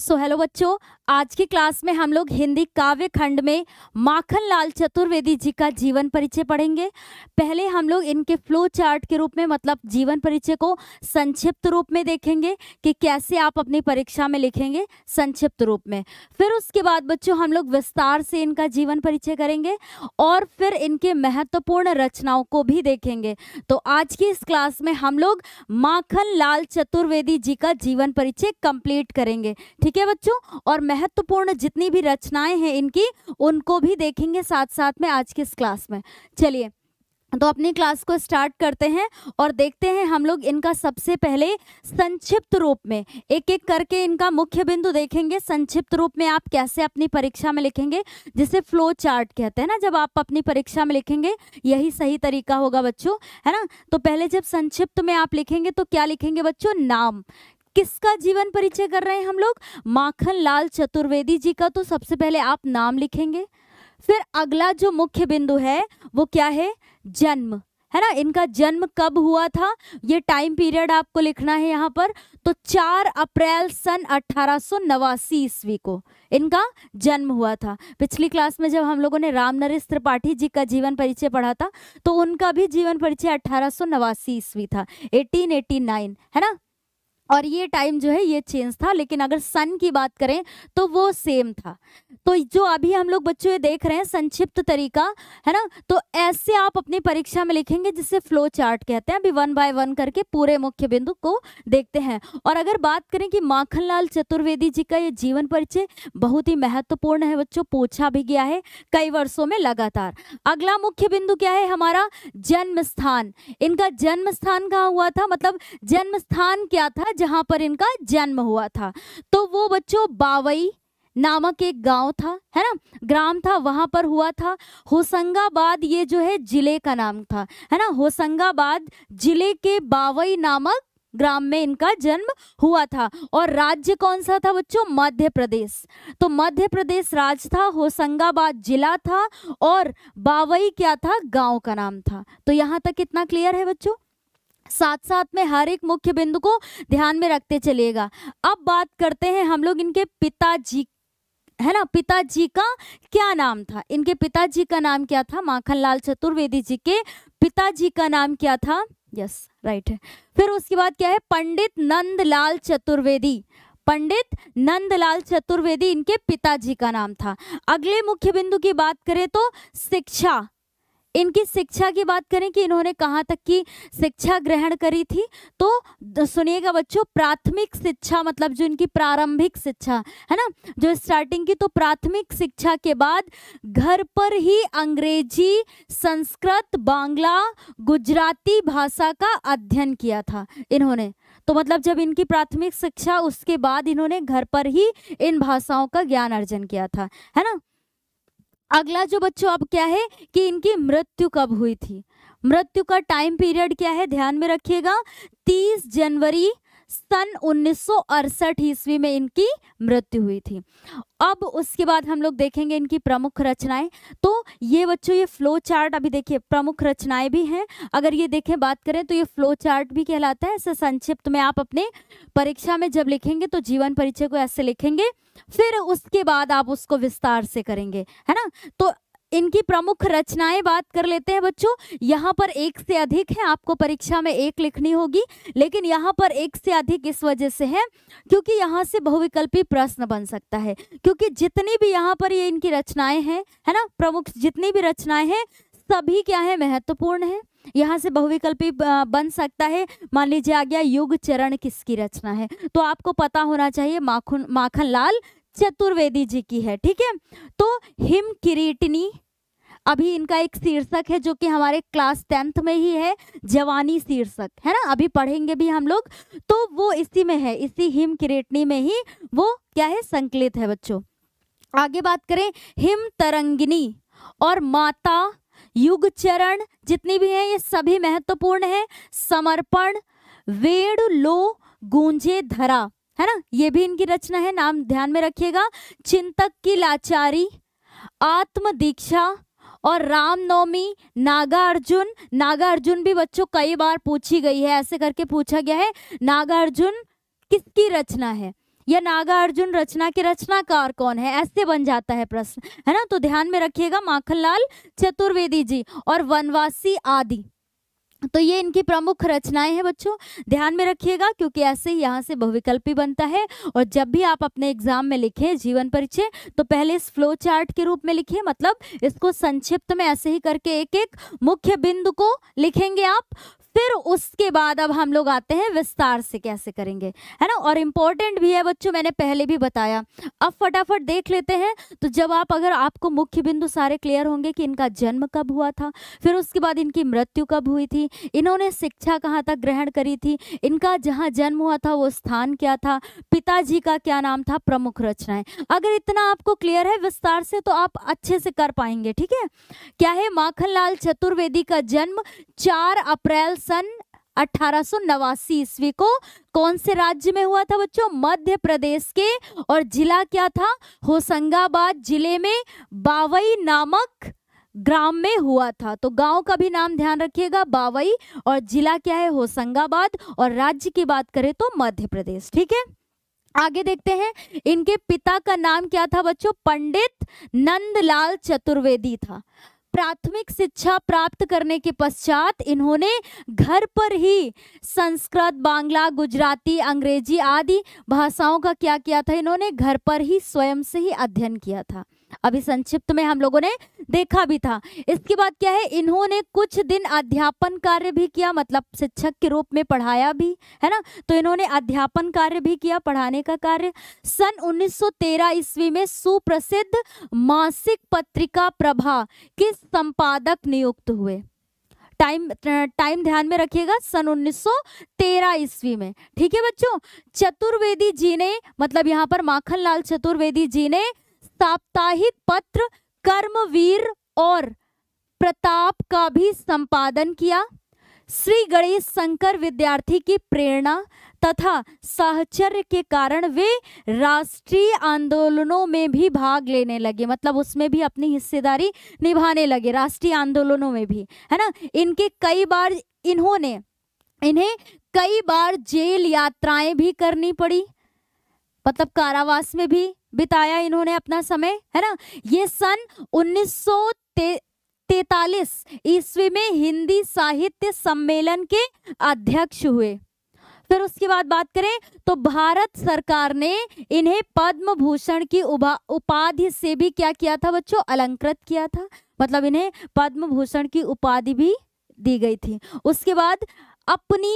so hello बच्चों आज की क्लास में हम लोग हिंदी काव्य खंड में माखन लाल चतुर्वेदी जी का जीवन परिचय पढ़ेंगे पहले हम लोग इनके फ्लो चार्ट के रूप में मतलब जीवन परिचय को संक्षिप्त रूप में देखेंगे कि कैसे आप अपनी परीक्षा में लिखेंगे संक्षिप्त रूप में फिर उसके बाद बच्चों हम लोग विस्तार से इनका जीवन परिचय करेंगे और फिर इनके महत्वपूर्ण रचनाओं को भी देखेंगे तो आज की इस क्लास में हम लोग माखन लाल चतुर्वेदी जी का जीवन परिचय कंप्लीट करेंगे ठीक ठीक है बच्चों और महत्वपूर्ण जितनी भी रचनाएं हैं इनकी उनको भी देखेंगे साथ साथ में आज की इस क्लास में चलिए तो अपनी क्लास को स्टार्ट करते हैं और देखते हैं हम लोग इनका सबसे पहले संक्षिप्त रूप में एक एक करके इनका मुख्य बिंदु देखेंगे संक्षिप्त रूप में आप कैसे अपनी परीक्षा में लिखेंगे जिसे फ्लो चार्ट कहते हैं ना जब आप अपनी परीक्षा में लिखेंगे यही सही तरीका होगा बच्चों है ना तो पहले जब संक्षिप्त में आप लिखेंगे तो क्या लिखेंगे बच्चों नाम किसका जीवन परिचय कर रहे हैं हम लोग माखन लाल चतुर्वेदी जी का तो सबसे पहले आप नाम लिखेंगे फिर अगला जो मुख्य बिंदु है वो क्या है जन्म है ना इनका जन्म कब हुआ था ये टाइम पीरियड आपको लिखना है यहाँ पर तो 4 अप्रैल सन अट्ठारह ईस्वी को इनका जन्म हुआ था पिछली क्लास में जब हम लोगों ने रामनरेश त्रिपाठी जी का जीवन परिचय पढ़ा था तो उनका भी जीवन परिचय अट्ठारह ईस्वी था 1889 है ना और ये टाइम जो है ये चेंज था लेकिन अगर सन की बात करें तो वो सेम था तो जो अभी हम लोग बच्चों ये देख रहे हैं संक्षिप्त तरीका है ना तो ऐसे आप अपनी परीक्षा में लिखेंगे जिसे फ्लो चार्ट कहते हैं अभी वन बाय वन करके पूरे मुख्य बिंदु को देखते हैं और अगर बात करें कि माखनलाल चतुर्वेदी जी का ये जीवन परिचय बहुत ही महत्वपूर्ण है बच्चों पूछा भी गया है कई वर्षों में लगातार अगला मुख्य बिंदु क्या है हमारा जन्म स्थान इनका जन्म स्थान कहाँ हुआ था मतलब जन्म स्थान क्या था जहाँ पर इनका जन्म हुआ था तो वो बच्चों बावई नामक एक गांव था है ना ग्राम था वहाँ पर हुआ था होशंगाबाद ये जो है जिले का नाम था है ना होशंगाबाद जिले के बावई नामक ग्राम में इनका जन्म हुआ था और राज्य कौन सा था बच्चों मध्य प्रदेश तो मध्य प्रदेश राज्य था होशंगाबाद जिला था और बावई क्या था गांव का नाम था तो यहाँ तक इतना क्लियर है बच्चों साथ साथ में हर एक मुख्य बिंदु को ध्यान में रखते चलिएगा अब बात करते हैं हम लोग इनके पिताजी है ना पिताजी का क्या नाम था इनके पिताजी का नाम क्या था माखनलाल चतुर्वेदी जी के पिताजी का नाम क्या था यस राइट है फिर उसके बाद क्या है पंडित नंदलाल चतुर्वेदी पंडित नंदलाल चतुर्वेदी इनके पिताजी का नाम था अगले मुख्य बिंदु की बात करें तो शिक्षा इनकी शिक्षा की बात करें कि इन्होंने कहाँ तक की शिक्षा ग्रहण करी थी तो सुनिएगा बच्चों प्राथमिक शिक्षा मतलब जो इनकी प्रारंभिक शिक्षा है ना जो स्टार्टिंग की तो प्राथमिक शिक्षा के बाद घर पर ही अंग्रेजी संस्कृत बांग्ला गुजराती भाषा का अध्ययन किया था इन्होंने तो मतलब जब इनकी प्राथमिक शिक्षा उसके बाद इन्होंने घर पर ही इन भाषाओं का ज्ञान अर्जन किया था है ना अगला जो बच्चों अब क्या है कि इनकी मृत्यु कब हुई थी मृत्यु का टाइम पीरियड क्या है ध्यान में रखिएगा 30 जनवरी सन उन्नीस ईस्वी में इनकी मृत्यु हुई थी अब उसके बाद हम लोग देखेंगे इनकी प्रमुख रचनाएं तो ये बच्चों ये फ्लो चार्ट अभी देखिए प्रमुख रचनाएं भी हैं अगर ये देखें बात करें तो ये फ्लो चार्ट भी कहलाता है ऐसे संक्षिप्त में आप अपने परीक्षा में जब लिखेंगे तो जीवन परिचय को ऐसे लिखेंगे फिर उसके बाद आप उसको विस्तार से करेंगे है ना तो इनकी प्रमुख रचनाएं बात कर लेते हैं बच्चों यहाँ पर एक से अधिक है आपको परीक्षा में एक लिखनी होगी लेकिन यहाँ पर एक से अधिक इस वजह से है क्योंकि यहाँ से बहुविकल्पी प्रश्न बन सकता है क्योंकि जितनी भी यहाँ पर ये इनकी रचनाएं हैं है ना प्रमुख जितनी भी रचनाएं हैं सभी क्या है महत्वपूर्ण है यहाँ से बहुविकल्पी बन सकता है मान लीजिए आ गया युग चरण किसकी रचना है तो आपको पता होना चाहिए माखुन माखन लाल चतुर्वेदी जी की है ठीक है तो हिम किरीटनी अभी इनका एक शीर्षक है जो कि हमारे क्लास टेंथ में ही है जवानी शीर्षक है ना अभी पढ़ेंगे भी हम लोग तो वो इसी में है इसी हिम किरेटनी में ही वो क्या है संकलित है बच्चों आगे बात करें हिम तरंगिनी और माता युग चरण जितनी भी हैं ये सभी महत्वपूर्ण है समर्पण वेड़ लो गूंजे धरा है ना ये भी इनकी रचना है नाम ध्यान में रखिएगा चिंतक की लाचारी आत्म दीक्षा और रामनवमी नागार्जुन नागार्जुन भी बच्चों कई बार पूछी गई है ऐसे करके पूछा गया है नागार्जुन किसकी रचना है या नागार्जुन रचना के रचनाकार कौन है ऐसे बन जाता है प्रश्न है ना तो ध्यान में रखिएगा माखनलाल चतुर्वेदी जी और वनवासी आदि तो ये इनकी प्रमुख रचनाएं हैं बच्चों ध्यान में रखिएगा क्योंकि ऐसे ही यहाँ से बहुविकल्पी बनता है और जब भी आप अपने एग्जाम में लिखें जीवन परिचय तो पहले इस फ्लो चार्ट के रूप में लिखिए मतलब इसको संक्षिप्त में ऐसे ही करके एक एक मुख्य बिंदु को लिखेंगे आप फिर उसके बाद अब हम लोग आते हैं विस्तार से कैसे करेंगे है ना और इम्पोर्टेंट भी है बच्चों मैंने पहले भी बताया अब फटाफट देख लेते हैं तो जब आप अगर आपको मुख्य बिंदु सारे क्लियर होंगे कि इनका जन्म कब हुआ था फिर उसके बाद इनकी मृत्यु कब हुई थी इन्होंने शिक्षा कहाँ तक ग्रहण करी थी इनका जहाँ जन्म हुआ था वो स्थान क्या था पिताजी का क्या नाम था प्रमुख रचनाएं अगर इतना आपको क्लियर है विस्तार से तो आप अच्छे से कर पाएंगे ठीक है क्या है माखनलाल चतुर्वेदी का जन्म चार अप्रैल सन अठारह ईस्वी को कौन से राज्य में हुआ था बच्चों मध्य प्रदेश के और जिला क्या था होशंगाबाद जिले में बावई नामक ग्राम में हुआ था तो गांव का भी नाम ध्यान रखिएगा बावई और जिला क्या है होशंगाबाद और राज्य की बात करें तो मध्य प्रदेश ठीक है आगे देखते हैं इनके पिता का नाम क्या था बच्चों पंडित नंदलाल चतुर्वेदी था प्राथमिक शिक्षा प्राप्त करने के पश्चात इन्होंने घर पर ही संस्कृत बांग्ला गुजराती अंग्रेजी आदि भाषाओं का क्या किया था इन्होंने घर पर ही स्वयं से ही अध्ययन किया था अभी संक्षिप्त में हम लोगों ने देखा भी था इसके बाद क्या है इन्होंने कुछ दिन अध्यापन कार्य भी किया मतलब शिक्षक के रूप में पढ़ाया भी है ना तो इन्होंने अध्यापन कार्य भी किया पढ़ाने का कार्य सन 1913 ईस्वी में सुप्रसिद्ध मासिक पत्रिका प्रभा के संपादक नियुक्त हुए टाइम टाइम ध्यान में रखिएगा सन 1913 सौ ईस्वी में ठीक है बच्चों चतुर्वेदी जी ने मतलब यहाँ पर माखनलाल चतुर्वेदी जी ने साप्ताहिक पत्र कर्मवीर और प्रताप का भी संपादन किया श्री गणेश शंकर विद्यार्थी की प्रेरणा तथा साहचर्य के कारण वे राष्ट्रीय आंदोलनों में भी भाग लेने लगे मतलब उसमें भी अपनी हिस्सेदारी निभाने लगे राष्ट्रीय आंदोलनों में भी है ना इनके कई बार इन्होंने इन्हें कई बार जेल यात्राएं भी करनी पड़ी मतलब कारावास में भी बिताया इन्होंने अपना समय है ना ये सन उन्नीस तैतालीस ईस्वी में हिंदी साहित्य सम्मेलन के अध्यक्ष हुए फिर उसके बाद बात करें तो भारत सरकार ने इन्हें पद्म भूषण की उपाधि से भी क्या किया था बच्चों अलंकृत किया था मतलब इन्हें पद्म भूषण की उपाधि भी दी गई थी उसके बाद अपनी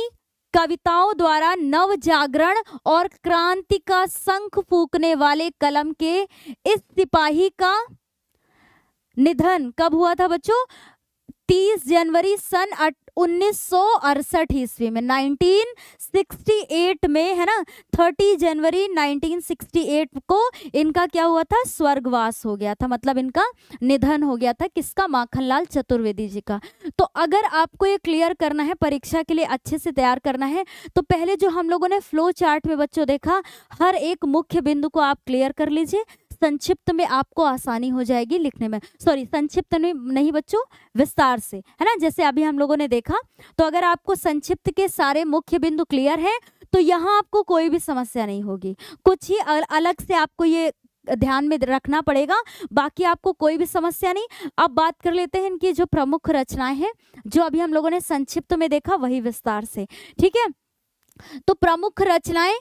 कविताओं द्वारा नव जागरण और क्रांति का संख फूकने वाले कलम के इस सिपाही का निधन कब हुआ था बच्चों 30 जनवरी सन उन्नीस ईस्वी में 1968 में है ना 30 जनवरी 1968 को इनका क्या हुआ था स्वर्गवास हो गया था मतलब इनका निधन हो गया था किसका माखनलाल चतुर्वेदी जी का तो अगर आपको ये क्लियर करना है परीक्षा के लिए अच्छे से तैयार करना है तो पहले जो हम लोगों ने फ्लो चार्ट में बच्चों देखा हर एक मुख्य बिंदु को आप क्लियर कर लीजिए संक्षिप्त में आपको आसानी हो जाएगी लिखने में सॉरी संक्षिप्त में नहीं बच्चों विस्तार से है ना जैसे अभी हम लोगों ने देखा तो अगर आपको संक्षिप्त के सारे मुख्य बिंदु क्लियर है तो यहाँ आपको कोई भी समस्या नहीं होगी कुछ ही अलग से आपको ये ध्यान में रखना पड़ेगा बाकी आपको कोई भी समस्या नहीं अब बात कर लेते हैं इनकी जो प्रमुख रचनाएं हैं जो अभी हम लोगों ने संक्षिप्त में देखा वही विस्तार से ठीक है तो प्रमुख रचनाएं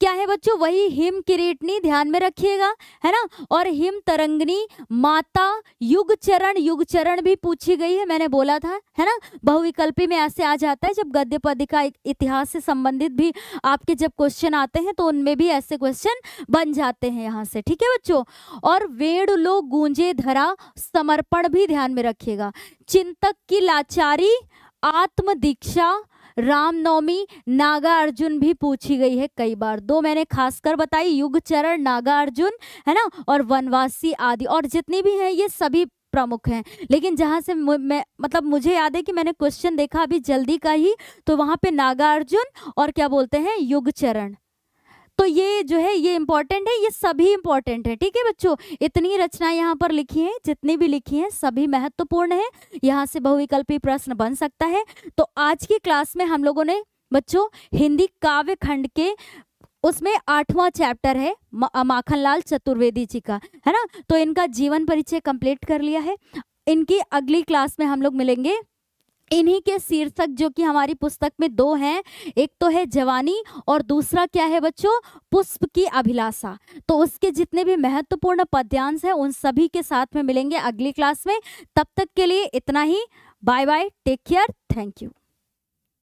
क्या है बच्चों वही हिम किरीटनी ध्यान में रखिएगा है ना और हिम तरंगनी माता युग चरण युग चरण भी पूछी गई है मैंने बोला था है ना बहुविकल्पी में ऐसे आ जाता है जब गद्य पद का इतिहास से संबंधित भी आपके जब क्वेश्चन आते हैं तो उनमें भी ऐसे क्वेश्चन बन जाते हैं यहाँ से ठीक है बच्चों और वेड़ लो गूंजे धरा समर्पण भी ध्यान में रखिएगा चिंतक की लाचारी आत्मदीक्षा रामनवमी नागा अर्जुन भी पूछी गई है कई बार दो मैंने खासकर बताई युग चरण नागा अर्जुन है ना और वनवासी आदि और जितनी भी हैं ये सभी प्रमुख हैं लेकिन जहाँ से मैं मतलब मुझे याद है कि मैंने क्वेश्चन देखा अभी जल्दी का ही तो वहाँ पे नागार्जुन और क्या बोलते हैं युग चरण तो ये जो है ये इंपॉर्टेंट है ये सभी इंपॉर्टेंट है ठीक है बच्चों इतनी रचना यहाँ पर लिखी है जितनी भी लिखी है सभी महत्वपूर्ण है यहाँ से बहुविकल्पी प्रश्न बन सकता है तो आज की क्लास में हम लोगों ने बच्चों हिंदी काव्य खंड के उसमें आठवां चैप्टर है माखनलाल चतुर्वेदी जी का है ना तो इनका जीवन परिचय कंप्लीट कर लिया है इनकी अगली क्लास में हम लोग मिलेंगे इन्हीं के शीर्षक जो कि हमारी पुस्तक में दो हैं एक तो है जवानी और दूसरा क्या है बच्चों पुष्प की अभिलाषा तो उसके जितने भी महत्वपूर्ण पद्यांश हैं उन सभी के साथ में मिलेंगे अगली क्लास में तब तक के लिए इतना ही bye bye take care thank you